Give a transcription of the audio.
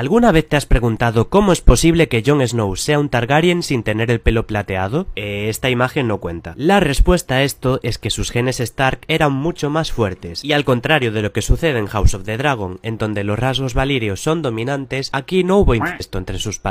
¿Alguna vez te has preguntado cómo es posible que Jon Snow sea un Targaryen sin tener el pelo plateado? Eh, esta imagen no cuenta. La respuesta a esto es que sus genes Stark eran mucho más fuertes, y al contrario de lo que sucede en House of the Dragon, en donde los rasgos valirios son dominantes, aquí no hubo incesto entre sus padres.